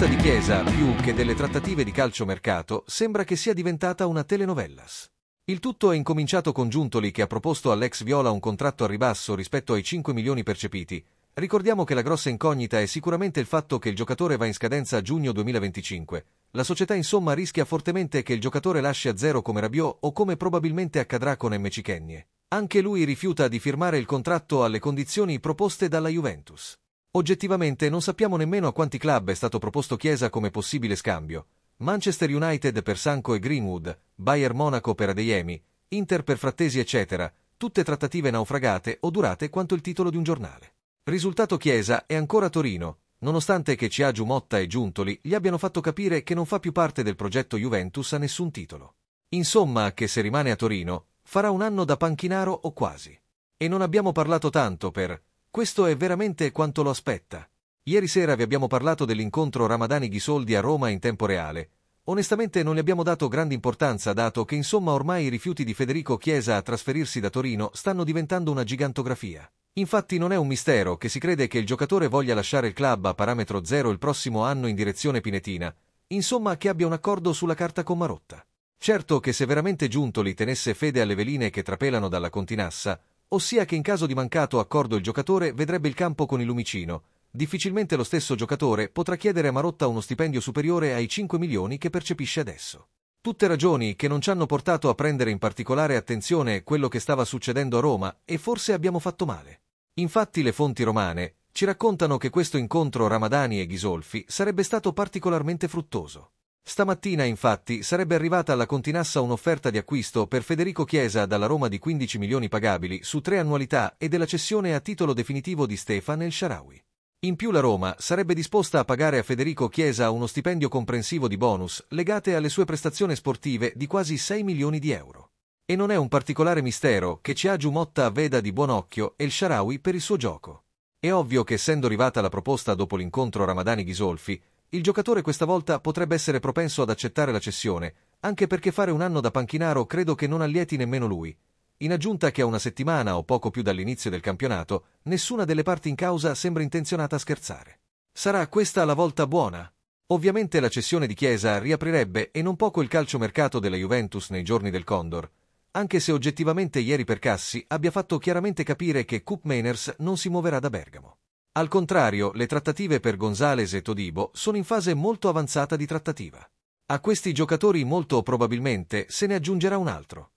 festa di chiesa, più che delle trattative di calcio mercato, sembra che sia diventata una telenovellas. Il tutto è incominciato con Giuntoli che ha proposto all'ex Viola un contratto a ribasso rispetto ai 5 milioni percepiti. Ricordiamo che la grossa incognita è sicuramente il fatto che il giocatore va in scadenza a giugno 2025. La società insomma rischia fortemente che il giocatore lasci a zero come Rabiot o come probabilmente accadrà con M. Kennie. Anche lui rifiuta di firmare il contratto alle condizioni proposte dalla Juventus. Oggettivamente non sappiamo nemmeno a quanti club è stato proposto Chiesa come possibile scambio. Manchester United per Sanco e Greenwood, Bayern Monaco per Adeyemi, Inter per Frattesi eccetera, tutte trattative naufragate o durate quanto il titolo di un giornale. Risultato Chiesa è ancora Torino, nonostante che Ciagiu Motta e Giuntoli gli abbiano fatto capire che non fa più parte del progetto Juventus a nessun titolo. Insomma che se rimane a Torino, farà un anno da panchinaro o quasi. E non abbiamo parlato tanto per questo è veramente quanto lo aspetta. Ieri sera vi abbiamo parlato dell'incontro Ramadani Ghisoldi a Roma in tempo reale. Onestamente non le abbiamo dato grande importanza dato che insomma ormai i rifiuti di Federico Chiesa a trasferirsi da Torino stanno diventando una gigantografia. Infatti non è un mistero che si crede che il giocatore voglia lasciare il club a parametro zero il prossimo anno in direzione Pinetina, insomma che abbia un accordo sulla carta con Marotta. Certo che se veramente Giuntoli tenesse fede alle veline che trapelano dalla Continassa, ossia che in caso di mancato accordo il giocatore vedrebbe il campo con il lumicino. Difficilmente lo stesso giocatore potrà chiedere a Marotta uno stipendio superiore ai 5 milioni che percepisce adesso. Tutte ragioni che non ci hanno portato a prendere in particolare attenzione quello che stava succedendo a Roma e forse abbiamo fatto male. Infatti le fonti romane ci raccontano che questo incontro Ramadani e Ghisolfi sarebbe stato particolarmente fruttoso. Stamattina infatti sarebbe arrivata alla Continassa un'offerta di acquisto per Federico Chiesa dalla Roma di 15 milioni pagabili su tre annualità e della cessione a titolo definitivo di Stefan El Sharawi. In più la Roma sarebbe disposta a pagare a Federico Chiesa uno stipendio comprensivo di bonus legate alle sue prestazioni sportive di quasi 6 milioni di euro. E non è un particolare mistero che ci Ciagiu Motta veda di buon occhio El Sharawi per il suo gioco. È ovvio che essendo arrivata la proposta dopo l'incontro Ramadani-Ghisolfi, il giocatore questa volta potrebbe essere propenso ad accettare la cessione, anche perché fare un anno da panchinaro credo che non allieti nemmeno lui. In aggiunta che a una settimana o poco più dall'inizio del campionato, nessuna delle parti in causa sembra intenzionata a scherzare. Sarà questa la volta buona? Ovviamente la cessione di Chiesa riaprirebbe e non poco il calciomercato della Juventus nei giorni del Condor, anche se oggettivamente ieri per Cassi abbia fatto chiaramente capire che Coop Mainers non si muoverà da Bergamo. Al contrario, le trattative per Gonzales e Todibo sono in fase molto avanzata di trattativa. A questi giocatori molto probabilmente se ne aggiungerà un altro.